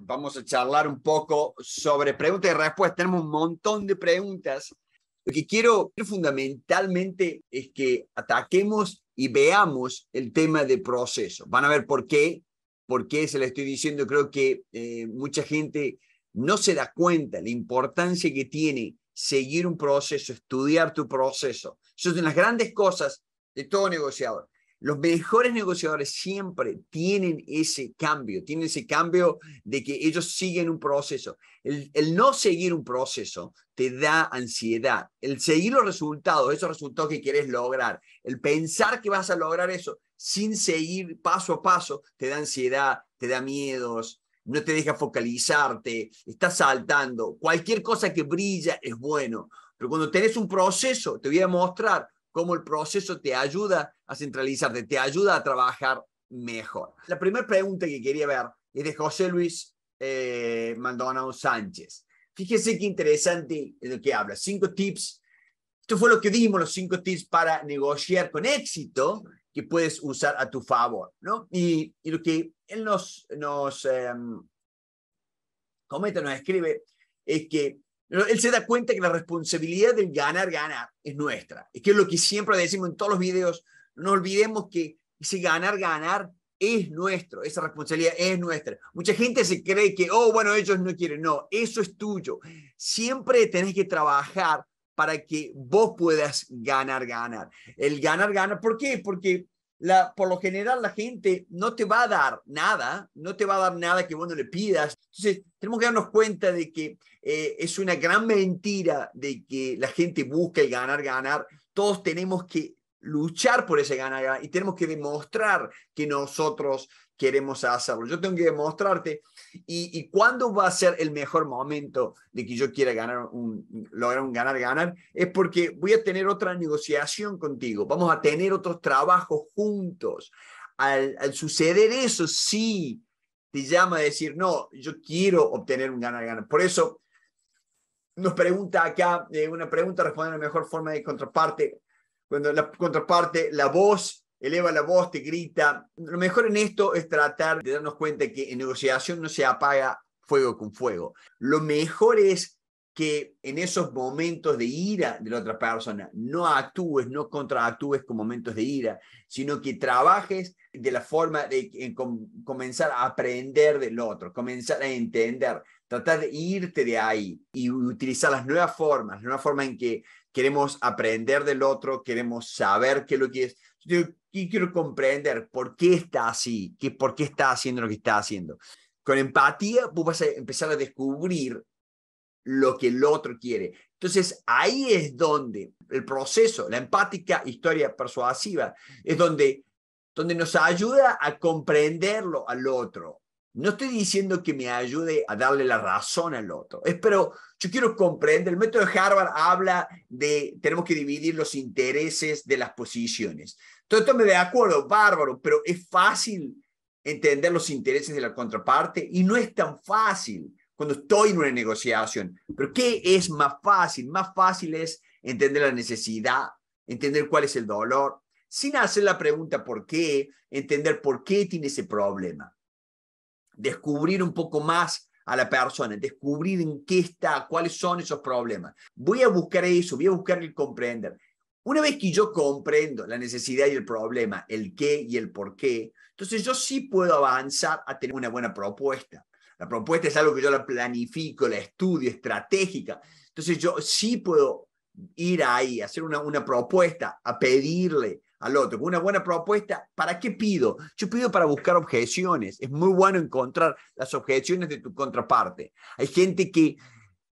Vamos a charlar un poco sobre preguntas y respuestas. Tenemos un montón de preguntas. Lo que quiero fundamentalmente es que ataquemos y veamos el tema de proceso. Van a ver por qué, por qué se lo estoy diciendo. Creo que eh, mucha gente no se da cuenta la importancia que tiene seguir un proceso, estudiar tu proceso. Eso es de las grandes cosas de todo negociador. Los mejores negociadores siempre tienen ese cambio, tienen ese cambio de que ellos siguen un proceso. El, no seguir un proceso te da ansiedad. El seguir los resultados, esos resultados que quieres lograr, el pensar que vas a lograr eso sin seguir paso a paso, te da ansiedad, te da miedos, no te deja focalizarte, estás saltando. Cualquier cosa que brilla es bueno. Pero cuando tenés un proceso, te voy a mostrar cómo el proceso te ayuda a centralizarte, te ayuda a trabajar mejor. La primera pregunta que quería ver es de José Luis eh, Maldonado Sánchez. Fíjese qué interesante lo que habla. Cinco tips. Esto fue lo que dimos, los cinco tips para negociar con éxito que puedes usar a tu favor, ¿no? Y, lo que él nos, em, comenta, nos escribe, es que él se da cuenta que la responsabilidad del ganar, ganar es nuestra. Es que es lo que siempre decimos en todos los videos. No olvidemos que ese ganar, ganar es nuestro. Esa responsabilidad es nuestra. Mucha gente se cree que, oh, bueno, ellos no quieren. No, eso es tuyo. Siempre tenés que trabajar para que vos puedas ganar, ganar. El ganar, ganar. ¿Por qué? Porque por lo general la gente no te va a dar nada, no te va a dar nada que bueno le pidas. Entonces, tenemos que darnos cuenta de que eh, es una gran mentira de que la gente busca el ganar, ganar. Todos tenemos que luchar por ese ganar, ganar y tenemos que demostrar que nosotros queremos hacerlo. Yo tengo que demostrarte. Y, cuándo va a ser el mejor momento de que yo quiera ganar un, lograr un ganar, ganar? Es porque voy a tener otra negociación contigo. Vamos a tener otros trabajos juntos. Al, suceder eso, sí, te llama a decir, no, yo quiero obtener un ganar, ganar. Por eso nos pregunta acá, eh, una pregunta responde a la mejor forma de contraparte. Cuando la contraparte, la voz eleva la voz, te grita. Lo mejor en esto es tratar de darnos cuenta que en negociación no se apaga fuego con fuego. Lo mejor es que en esos momentos de ira de la otra persona no actúes, no contraactúes con momentos de ira, sino que trabajes de la forma de, eh, comenzar a aprender del otro, comenzar a entender, tratar de irte de ahí y utilizar las nuevas formas, la nueva forma en que queremos aprender del otro, queremos saber qué es lo que es, yo, quiero comprender por qué está así, que, por qué está haciendo lo que está haciendo. Con empatía, vos vas a empezar a descubrir lo que el otro quiere. Entonces, ahí es donde el proceso, la empática historia persuasiva, es donde, donde nos ayuda a comprenderlo al otro. No estoy diciendo que me ayude a darle la razón al otro, es pero yo quiero comprender, el método de Harvard habla de tenemos que dividir los intereses de las posiciones. Todo esto me de acuerdo, bárbaro, pero es fácil entender los intereses de la contraparte y no es tan fácil cuando estoy en una negociación. Pero ¿qué es más fácil? Más fácil es entender la necesidad, entender cuál es el dolor, sin hacer la pregunta por qué, entender por qué tiene ese problema. Descubrir un poco más a la persona, descubrir en qué está, cuáles son esos problemas. Voy a buscar eso, voy a buscar el comprender. Una vez que yo comprendo la necesidad y el problema, el qué y el por qué, entonces yo sí puedo avanzar a tener una buena propuesta. La propuesta es algo que yo la planifico, la estudio, estratégica. Entonces yo sí puedo ir ahí, hacer una, una propuesta, a pedirle al otro. Una buena propuesta, ¿para qué pido? Yo pido para buscar objeciones. Es muy bueno encontrar las objeciones de tu contraparte. Hay gente que,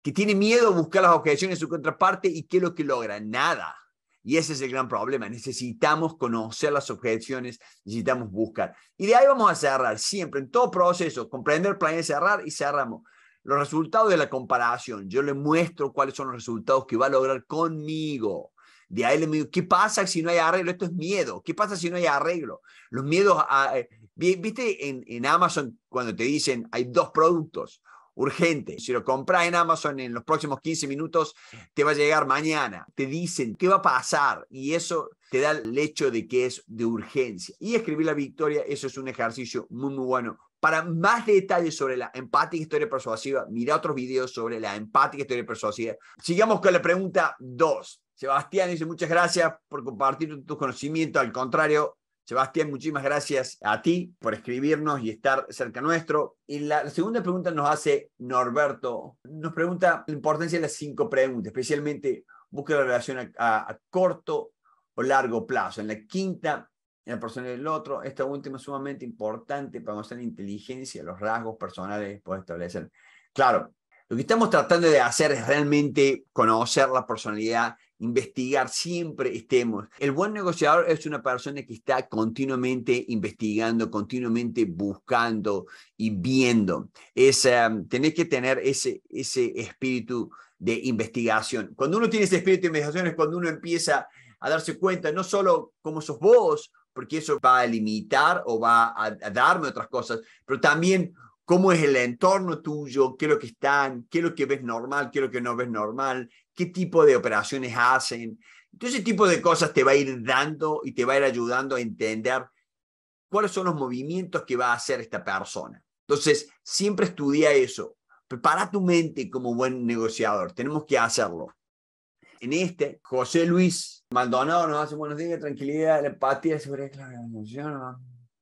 que tiene miedo a buscar las objeciones de su contraparte y ¿qué es lo que logra? Nada. Y ese es el gran problema. Necesitamos conocer las objeciones, necesitamos buscar. Y de ahí vamos a cerrar, siempre, en todo proceso, comprender, planear, cerrar y cerramos. Los resultados de la comparación. Yo le muestro cuáles son los resultados que va a lograr conmigo. De ahí le digo, ¿qué pasa si no hay arreglo? Esto es miedo. ¿Qué pasa si no hay arreglo? Los miedos, ah, eh, viste en Amazon cuando te dicen hay dos productos urgente. Si lo compras en Amazon en los próximos 15 minutos, te va a llegar mañana. Te dicen qué va a pasar y eso te da el hecho de que es de urgencia. Y escribir la victoria, eso es un ejercicio muy, muy bueno. Para más detalles sobre la empática historia persuasiva, mira otros videos sobre la empática historia persuasiva. Sigamos con la pregunta 2. Sebastián dice, muchas gracias por compartir tus conocimientos. Al contrario, Sebastián, muchísimas gracias a ti por escribirnos y estar cerca nuestro. Y la, segunda pregunta nos hace Norberto. Nos pregunta la importancia de las cinco preguntas, especialmente busca la relación a, corto o largo plazo. En la quinta en la persona del otro. Esta última es sumamente importante para mostrar inteligencia, los rasgos personales que establecer. Claro, lo que estamos tratando de hacer es realmente conocer la personalidad, investigar, siempre estemos. El buen negociador es una persona que está continuamente investigando, continuamente buscando y viendo. Es, em, tenés que tener ese, ese espíritu de investigación. Cuando uno tiene ese espíritu de investigación es cuando uno empieza a darse cuenta, no solo cómo sos vos, porque eso va a limitar o va a, a darme otras cosas, pero también cómo es el entorno tuyo, qué es lo que están, qué es lo que ves normal, qué es lo que no ves normal, qué tipo de operaciones hacen. Entonces, ese tipo de cosas te va a ir dando y te va a ir ayudando a entender cuáles son los movimientos que va a hacer esta persona. Entonces, siempre estudia eso. Prepara tu mente como buen negociador. Tenemos que hacerlo. En este, José Luis Maldonado nos hace buenos días, tranquilidad, empatía, seguridad, claro, emoción.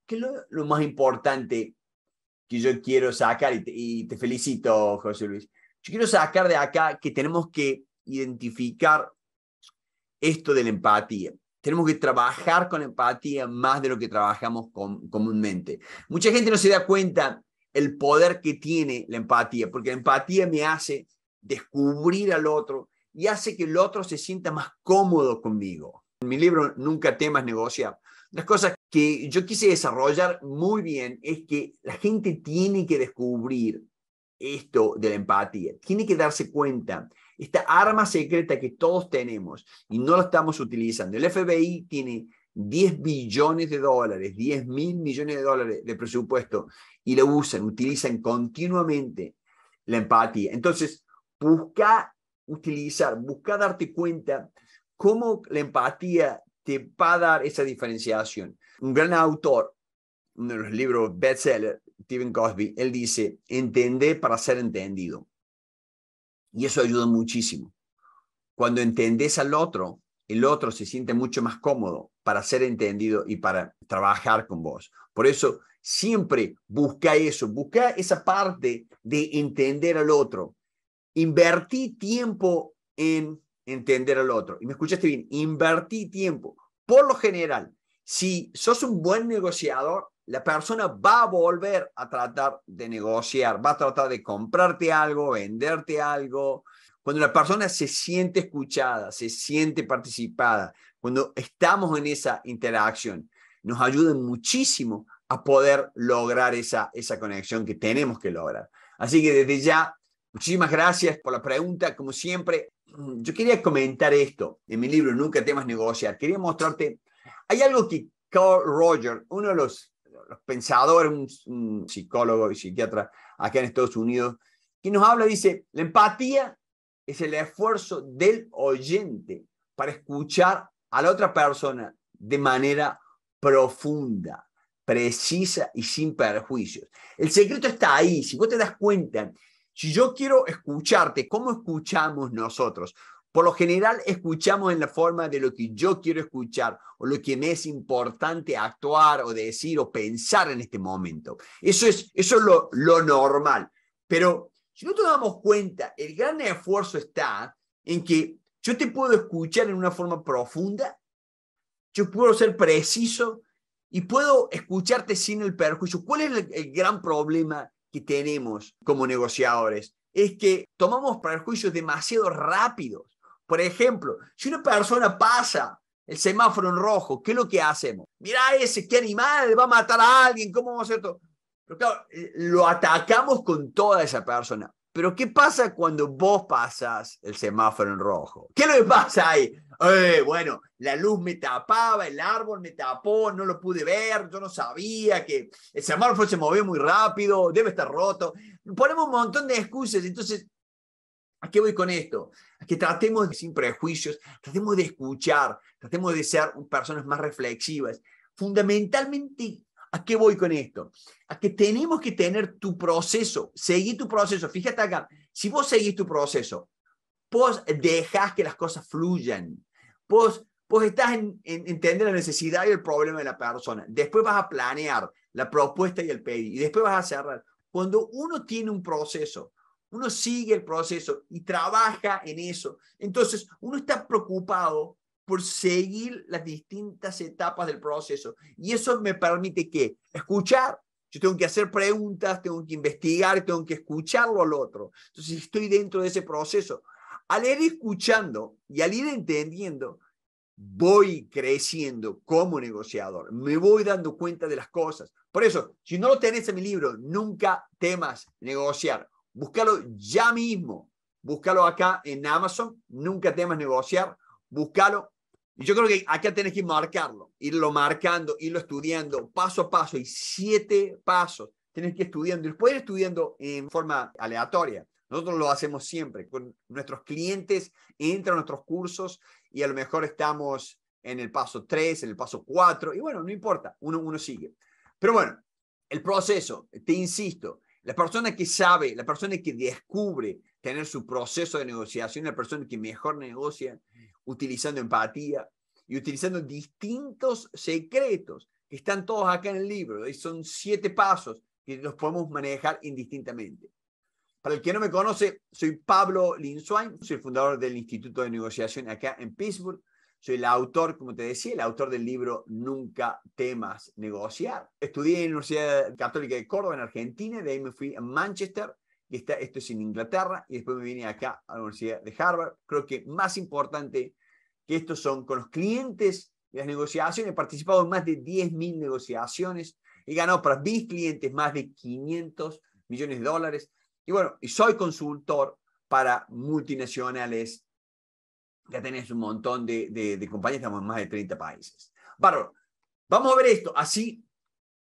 ¿Qué es lo, lo más importante que yo quiero sacar, y te, felicito, José Luis, yo quiero sacar de acá que tenemos que identificar esto de la empatía. Tenemos que trabajar con empatía más de lo que trabajamos comúnmente. Mucha gente no se da cuenta el poder que tiene la empatía, porque la empatía me hace descubrir al otro y hace que el otro se sienta más cómodo conmigo. En mi libro Nunca temas negociar. Las cosas que yo quise desarrollar muy bien es que la gente tiene que descubrir esto de la empatía, tiene que darse cuenta, esta arma secreta que todos tenemos y no la estamos utilizando. El FBI tiene 10 billones de dólares, 10 mil millones de dólares de presupuesto y lo usan, utilizan continuamente la empatía. Entonces, busca utilizar, busca darte cuenta cómo la empatía te va a dar esa diferenciación un gran autor, uno de los libros bestseller, Stephen Cosby, él dice, entender para ser entendido. Y eso ayuda muchísimo. Cuando entendés al otro, el otro se siente mucho más cómodo para ser entendido y para trabajar con vos. Por eso siempre busca eso, busca esa parte de entender al otro. Invertí tiempo en entender al otro. Y me escuchaste bien, invertí tiempo. Por lo general, si sos un buen negociador, la persona va a volver a tratar de negociar, va a tratar de comprarte algo, venderte algo. Cuando la persona se siente escuchada, se siente participada, cuando estamos en esa interacción, nos ayuda muchísimo a poder lograr esa, esa conexión que tenemos que lograr. Así que desde ya, muchísimas gracias por la pregunta. Como siempre, yo quería comentar esto en mi libro Nunca temas negociar. Quería mostrarte hay algo que Carl Rogers, uno de los, pensadores, un, psicólogo y psiquiatra acá en Estados Unidos, que nos habla, dice, la empatía es el esfuerzo del oyente para escuchar a la otra persona de manera profunda, precisa y sin perjuicios. El secreto está ahí, si vos te das cuenta, si yo quiero escucharte, ¿cómo escuchamos nosotros? Por lo general escuchamos en la forma de lo que yo quiero escuchar o lo que me es importante actuar o decir o pensar en este momento. Eso es, eso es lo, lo normal. Pero si no te damos cuenta, el gran esfuerzo está en que yo te puedo escuchar en una forma profunda, yo puedo ser preciso y puedo escucharte sin el perjuicio. ¿Cuál es el, el gran problema que tenemos como negociadores? Es que tomamos perjuicios demasiado rápidos por ejemplo, si una persona pasa el semáforo en rojo, ¿qué es lo que hacemos? Mira ese, qué animal, va a matar a alguien, ¿cómo vamos a hacer esto? lo atacamos con toda esa persona. Pero ¿qué pasa cuando vos pasas el semáforo en rojo? ¿Qué es lo que pasa ahí? Eh, bueno, la luz me tapaba, el árbol me tapó, no lo pude ver, yo no sabía que el semáforo se movió muy rápido, debe estar roto. Ponemos un montón de excusas, entonces ¿A qué voy con esto? A que tratemos sin prejuicios, tratemos de escuchar, tratemos de ser personas más reflexivas. Fundamentalmente, ¿a qué voy con esto? A que tenemos que tener tu proceso, seguir tu proceso. Fíjate acá, si vos seguís tu proceso, vos dejás que las cosas fluyan, vos, vos estás en, en entender la necesidad y el problema de la persona, después vas a planear la propuesta y el pedido, y después vas a cerrar. Cuando uno tiene un proceso, uno sigue el proceso y trabaja en eso. Entonces, uno está preocupado por seguir las distintas etapas del proceso. Y eso me permite que escuchar. Yo tengo que hacer preguntas, tengo que investigar, tengo que escucharlo al otro. Entonces, estoy dentro de ese proceso. Al ir escuchando y al ir entendiendo, voy creciendo como negociador. Me voy dando cuenta de las cosas. Por eso, si no lo tenés en mi libro, nunca temas negociar Búscalo ya mismo. Búscalo acá en Amazon. Nunca temas negociar. Búscalo. Y yo creo que acá tenés que marcarlo, irlo marcando, irlo estudiando paso a paso. Hay siete pasos. Tenés que ir estudiando. Y después ir estudiando en forma aleatoria. Nosotros lo hacemos siempre. Con nuestros clientes entran a nuestros cursos y a lo mejor estamos en el paso 3, en el paso 4. Y bueno, no importa. Uno, uno sigue. Pero bueno, el proceso, te insisto, la persona que sabe, la persona que descubre tener su proceso de negociación, la persona que mejor negocia utilizando empatía y utilizando distintos secretos que están todos acá en el libro. Y son siete pasos que los podemos manejar indistintamente. Para el que no me conoce, soy Pablo Linzwein. soy fundador del Instituto de Negociación acá en Pittsburgh. Soy el autor, como te decía, el autor del libro Nunca temas negociar. Estudié en la Universidad Católica de Córdoba, en Argentina, de ahí me fui a Manchester, y está, esto es en Inglaterra, y después me vine acá a la Universidad de Harvard. Creo que más importante que esto son con los clientes y las negociaciones. He participado en más de 10.000 negociaciones, he ganado para mis clientes más de 500 millones de dólares. Y bueno, y soy consultor para multinacionales, ya tenés un montón de, compañías, estamos en más de 30 países. Bárbaro. Vamos a ver esto, así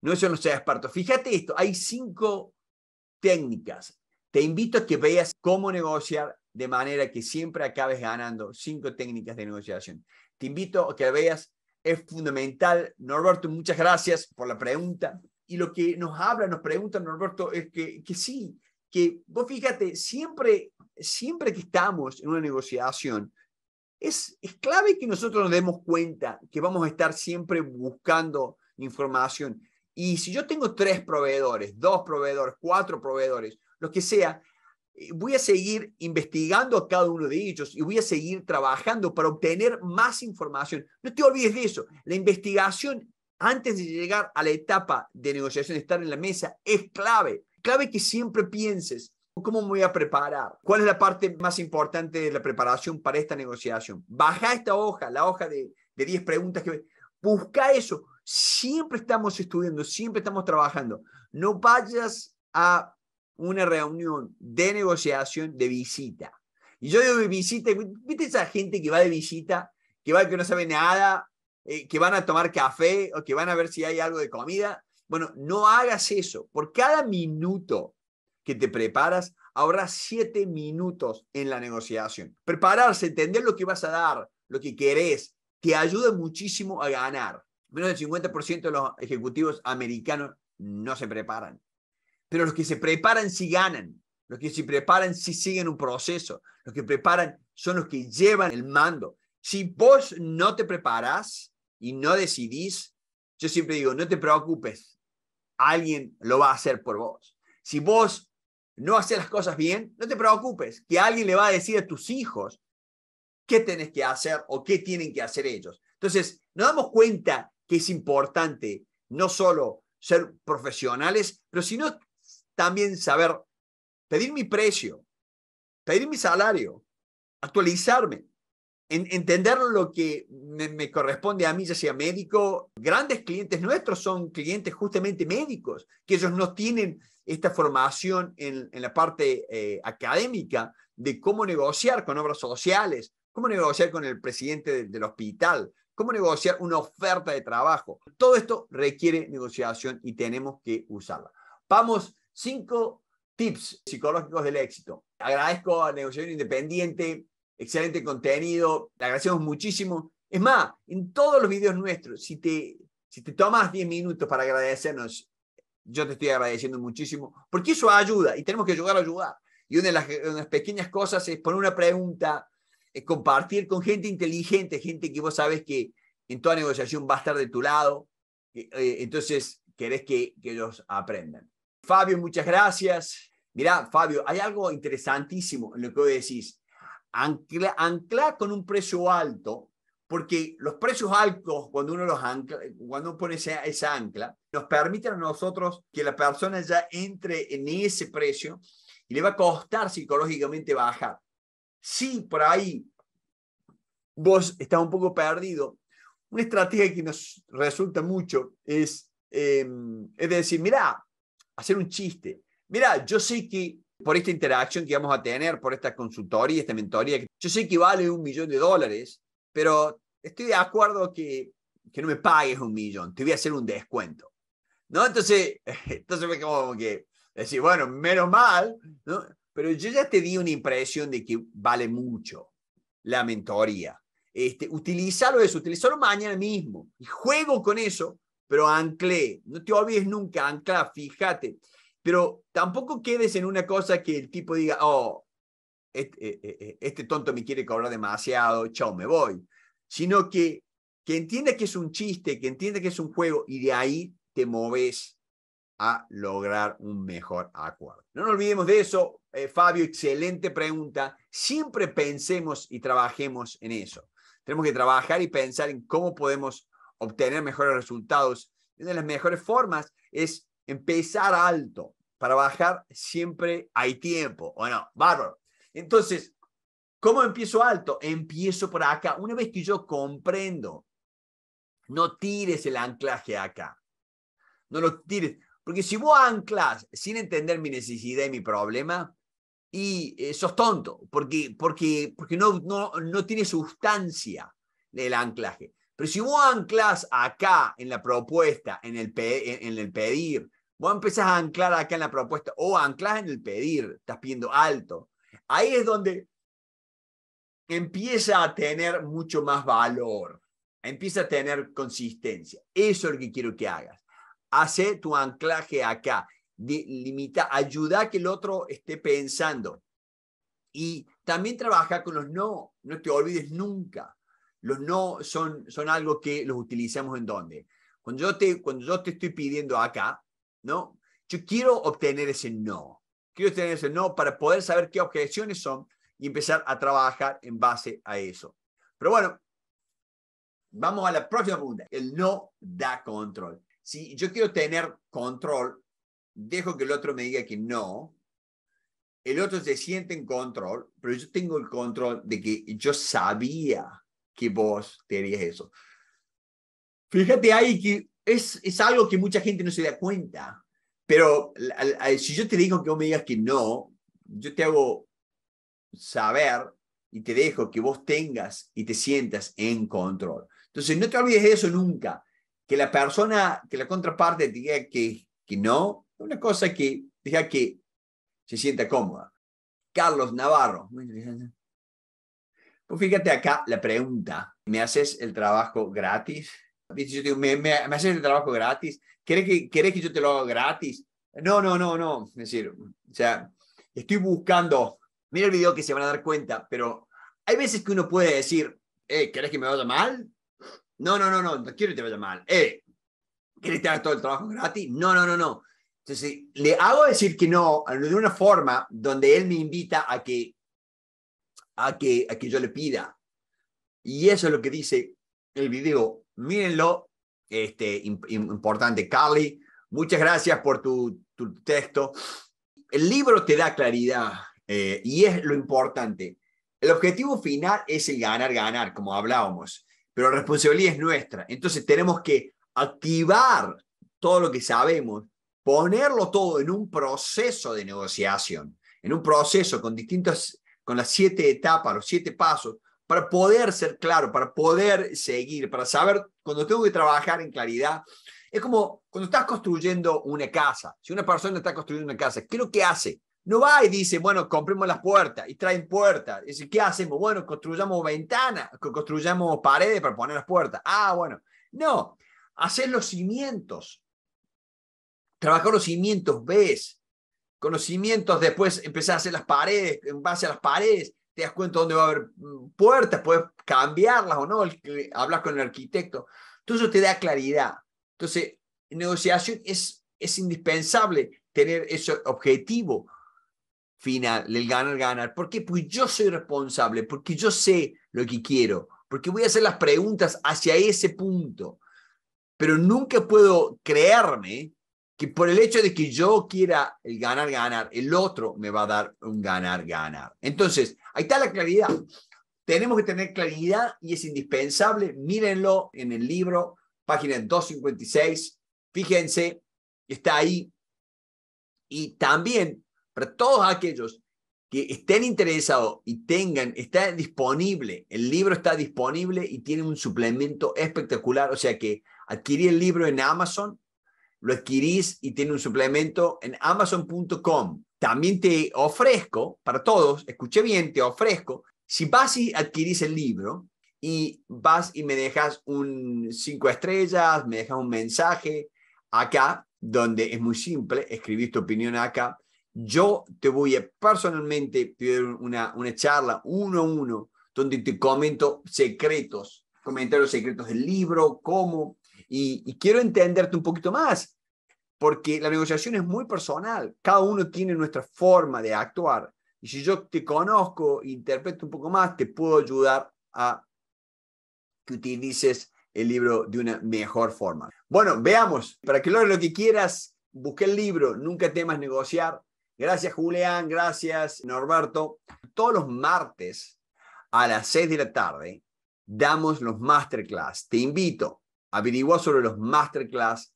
no eso no sea experto. Fíjate esto, hay cinco técnicas. Te invito a que veas cómo negociar de manera que siempre acabes ganando cinco técnicas de negociación. Te invito a que veas, es fundamental. Norberto, muchas gracias por la pregunta. Y lo que nos habla, nos pregunta Norberto, es que, que sí, que vos fíjate, siempre, siempre que estamos en una negociación, es, clave que nosotros nos demos cuenta que vamos a estar siempre buscando información. Y si yo tengo tres proveedores, dos proveedores, cuatro proveedores, lo que sea, eh, voy a seguir investigando a cada uno de ellos y voy a seguir trabajando para obtener más información. No te olvides de eso. La investigación antes de llegar a la etapa de negociación, de estar en la mesa, es clave. Clave que siempre pienses ¿Cómo me voy a preparar? ¿Cuál es la parte más importante de la preparación para esta negociación? Baja esta hoja, la hoja de, 10 preguntas que... Busca eso. Siempre estamos estudiando, siempre estamos trabajando. No vayas a una reunión de negociación de visita. Y yo digo de visita, ¿viste esa gente que va de visita, que va que no sabe nada, eh, que van a tomar café o que van a ver si hay algo de comida? Bueno, no hagas eso. Por cada minuto que te preparas, ahorras siete minutos en la negociación. Prepararse, entender lo que vas a dar, lo que querés, te ayuda muchísimo a ganar. Menos del 50% de los ejecutivos americanos no se preparan. Pero los que se preparan sí ganan. Los que se preparan sí siguen un proceso. Los que preparan son los que llevan el mando. Si vos no te preparas y no decidís, yo siempre digo, no te preocupes, alguien lo va a hacer por vos. Si vos no hacer las cosas bien, no te preocupes, que alguien le va a decir a tus hijos qué tenés que hacer o qué tienen que hacer ellos. Entonces, nos damos cuenta que es importante no solo ser profesionales, pero sino también saber pedir mi precio, pedir mi salario, actualizarme, entender lo que me, me, corresponde a mí, ya sea médico. Grandes clientes nuestros son clientes justamente médicos, que ellos no tienen esta formación en, la parte eh, académica de cómo negociar con obras sociales, cómo negociar con el presidente del hospital, cómo negociar una oferta de trabajo. Todo esto requiere negociación y tenemos que usarla. Vamos, cinco tips psicológicos del éxito. Agradezco a Negociación Independiente, excelente contenido, le agradecemos muchísimo. Es más, en todos los videos nuestros, si te, si te tomas 10 minutos para agradecernos yo te estoy agradeciendo muchísimo, porque eso ayuda y tenemos que ayudar a ayudar. Y una de las, pequeñas cosas es poner una pregunta, eh, compartir con gente inteligente, gente que vos sabes que en toda negociación va a estar de tu lado, eh, entonces querés que, ellos aprendan. Fabio, muchas gracias. Mirá, Fabio, hay algo interesantísimo en lo que vos decís. Ancla, ancla con un precio alto porque los precios altos, cuando uno los ancla, cuando uno pone esa, esa ancla, nos permiten a nosotros que la persona ya entre en ese precio y le va a costar psicológicamente bajar. Si por ahí vos estás un poco perdido, una estrategia que nos resulta mucho es, em, es decir, mira, hacer un chiste. Mira, yo sé que por esta interacción que vamos a tener, por esta consultoría, esta mentoría, yo sé que vale un millón de dólares, pero estoy de acuerdo que, que no me pagues un millón, te voy a hacer un descuento. ¿No? Entonces, entonces como que decir, bueno, menos mal, ¿no? Pero yo ya te di una impresión de que vale mucho la mentoría. Este, utilizarlo eso, utilizarlo mañana mismo. juego con eso, pero anclé. No te olvides nunca, ancla, fíjate. Pero tampoco quedes en una cosa que el tipo diga, oh, este, eh, eh, eh, este tonto me quiere cobrar demasiado, chao, me voy sino que, que entiende que es un chiste, que entiende que es un juego y de ahí te moves a lograr un mejor acuerdo. No nos olvidemos de eso, eh, Fabio, excelente pregunta. Siempre pensemos y trabajemos en eso. Tenemos que trabajar y pensar en cómo podemos obtener mejores resultados. Una de las mejores formas es empezar alto. Para bajar siempre hay tiempo, bueno Bárbaro. Entonces, ¿Cómo empiezo alto? Empiezo por acá. Una vez que yo comprendo, no tires el anclaje acá. No lo tires. Porque si vos anclas sin entender mi necesidad y mi problema, y eh, sos tonto, porque, porque, porque no, no, no tiene sustancia el anclaje. Pero si vos anclas acá en la propuesta, en el, en el pedir, vos empezás a anclar acá en la propuesta o anclas en el pedir, estás pidiendo alto. Ahí es donde empieza a tener mucho más valor, empieza a tener consistencia. Eso es lo que quiero que hagas. Hace tu anclaje acá, limita, ayuda a que el otro esté pensando. Y también trabaja con los no, no te olvides nunca. Los no son, son algo que los utilizamos en donde. Cuando yo, te, cuando yo te estoy pidiendo acá, ¿no? Yo quiero obtener ese no. Quiero obtener ese no para poder saber qué objeciones son y empezar a trabajar en base a eso. Pero bueno, vamos a la próxima pregunta. El no da control. Si yo quiero tener control, dejo que el otro me diga que no. El otro se siente en control, pero yo tengo el control de que yo sabía que vos tenías eso. Fíjate ahí que es, es algo que mucha gente no se da cuenta, pero si yo te digo que vos me digas que no, yo te hago saber y te dejo que vos tengas y te sientas en control. Entonces, no te olvides de eso nunca. Que la persona, que la contraparte diga que, que no, una cosa que diga que se sienta cómoda. Carlos Navarro. Pues fíjate acá la pregunta. ¿Me haces el trabajo gratis? ¿me, me, haces el trabajo gratis? ¿Querés que, ¿Querés que yo te lo haga gratis? No, no, no, no. Es decir, o sea, estoy buscando Mira el video que se van a dar cuenta, pero hay veces que uno puede decir, eh, ¿querés que me vaya mal? No, no, no, no, no quiero que te vaya mal. Eh, ¿querés que te haga todo el trabajo gratis? No, no, no, no. Entonces, le hago decir que no de una forma donde él me invita a que, a que, a que yo le pida. Y eso es lo que dice el video. Mírenlo, este, importante. Carly, muchas gracias por tu, tu texto. El libro te da claridad, eh, y es lo importante. El objetivo final es el ganar, ganar, como hablábamos, pero la responsabilidad es nuestra. Entonces tenemos que activar todo lo que sabemos, ponerlo todo en un proceso de negociación, en un proceso con distintas, con las siete etapas, los siete pasos, para poder ser claro, para poder seguir, para saber cuando tengo que trabajar en claridad. Es como cuando estás construyendo una casa. Si una persona está construyendo una casa, ¿qué es lo que hace? No va y dice, bueno, compremos las puertas y traen puertas. dice, ¿qué hacemos? Bueno, construyamos ventanas, construyamos paredes para poner las puertas. Ah, bueno. No, hacer los cimientos. Trabajar los cimientos, ves. Con los cimientos después empezar a hacer las paredes, en base a las paredes, te das cuenta dónde va a haber mm, puertas, puedes cambiarlas o no, hablas con el arquitecto. Todo eso te da claridad. Entonces, en negociación es, es indispensable tener ese objetivo final, el ganar, ganar. ¿Por qué? Pues yo soy responsable, porque yo sé lo que quiero, porque voy a hacer las preguntas hacia ese punto. Pero nunca puedo creerme que por el hecho de que yo quiera el ganar, ganar, el otro me va a dar un ganar, ganar. Entonces, ahí está la claridad. Tenemos que tener claridad y es indispensable. Mírenlo en el libro, página 256. Fíjense, está ahí. Y también para todos aquellos que estén interesados y tengan, está disponible, el libro está disponible y tiene un suplemento espectacular, o sea que adquirí el libro en Amazon, lo adquirís y tiene un suplemento en amazon.com. También te ofrezco, para todos, escuché bien, te ofrezco, si vas y adquirís el libro y vas y me dejas un cinco estrellas, me dejas un mensaje acá, donde es muy simple, escribís tu opinión acá, yo te voy a personalmente pedir una, una charla uno a uno donde te comento secretos, comentarios secretos del libro, cómo, y, quiero entenderte un poquito más, porque la negociación es muy personal, cada uno tiene nuestra forma de actuar, y si yo te conozco, interpreto un poco más, te puedo ayudar a que utilices el libro de una mejor forma. Bueno, veamos, para que logres lo que quieras, busque el libro, nunca temas negociar, Gracias Julián, gracias Norberto. Todos los martes a las 6 de la tarde damos los masterclass. Te invito a averiguar sobre los masterclass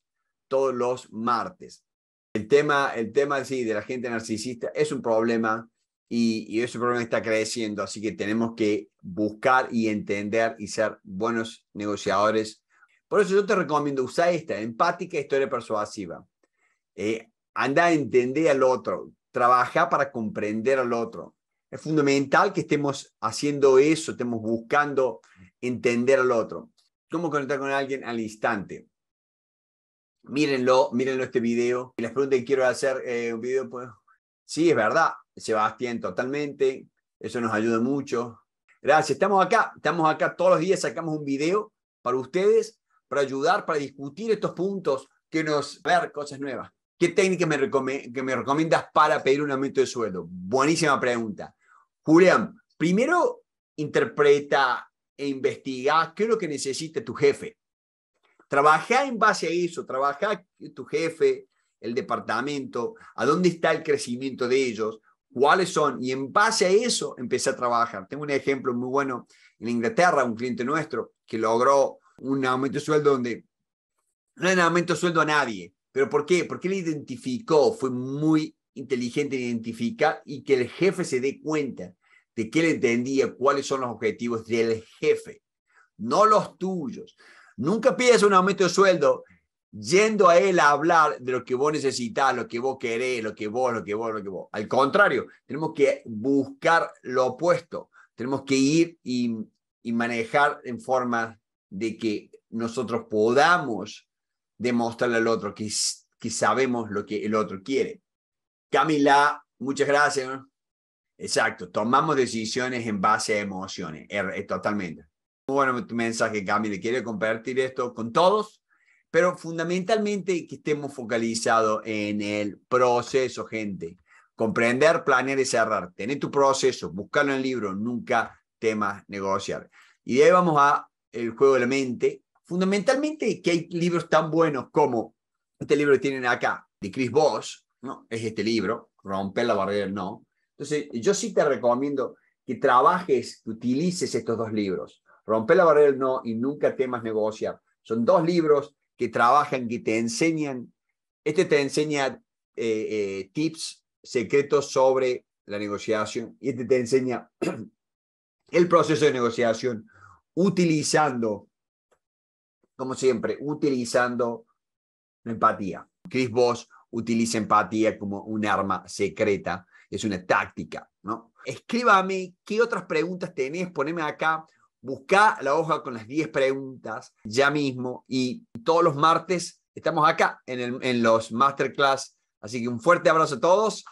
todos los martes. El tema, el tema sí, de la gente narcisista es un problema y, ese problema está creciendo, así que tenemos que buscar y entender y ser buenos negociadores. Por eso yo te recomiendo usar esta, empática historia persuasiva. Eh, anda a entender al otro, trabajar para comprender al otro. Es fundamental que estemos haciendo eso, estemos buscando entender al otro. ¿Cómo conectar con alguien al instante? Mírenlo, mírenlo este video. Y las preguntas que quiero hacer, eh, un video, pues, sí, es verdad, Sebastián, totalmente. Eso nos ayuda mucho. Gracias, estamos acá, estamos acá todos los días, sacamos un video para ustedes, para ayudar, para discutir estos puntos que nos ver cosas nuevas. ¿Qué técnica me, recomiendas para pedir un aumento de sueldo? Buenísima pregunta. Julián, primero interpreta e investiga qué es lo que necesita tu jefe. Trabaja en base a eso, trabaja tu jefe, el departamento, a dónde está el crecimiento de ellos, cuáles son, y en base a eso empecé a trabajar. Tengo un ejemplo muy bueno en Inglaterra, un cliente nuestro que logró un aumento de sueldo donde no un aumento de sueldo a nadie, ¿Pero por qué? Porque él identificó, fue muy inteligente en identificar y que el jefe se dé cuenta de que él entendía cuáles son los objetivos del jefe, no los tuyos. Nunca pidas un aumento de sueldo yendo a él a hablar de lo que vos necesitas, lo que vos querés, lo que vos, lo que vos, lo que vos. Al contrario, tenemos que buscar lo opuesto. Tenemos que ir y, y manejar en forma de que nosotros podamos demostrarle al otro que, que sabemos lo que el otro quiere. Camila, muchas gracias. Exacto, tomamos decisiones en base a emociones, er, eh, totalmente. Muy bueno tu mensaje, Camila. Quiero compartir esto con todos, pero fundamentalmente que estemos focalizados en el proceso, gente. Comprender, planear y cerrar. Tener tu proceso, buscarlo en el libro, nunca temas negociar. Y de ahí vamos a el juego de la mente, Fundamentalmente que hay libros tan buenos como este libro que tienen acá, de Chris Voss, ¿no? es este libro, Romper la barrera del no. Entonces, yo sí te recomiendo que trabajes, que utilices estos dos libros. Romper la barrera del no y nunca temas negociar. Son dos libros que trabajan, que te enseñan. Este te enseña eh, eh, tips secretos sobre la negociación y este te enseña el proceso de negociación utilizando como siempre, utilizando la empatía. Chris Voss utiliza empatía como un arma secreta, es una táctica, ¿no? Escríbame qué otras preguntas tenés, poneme acá, busca la hoja con las 10 preguntas ya mismo y todos los martes estamos acá en, en los masterclass. Así que un fuerte abrazo a todos.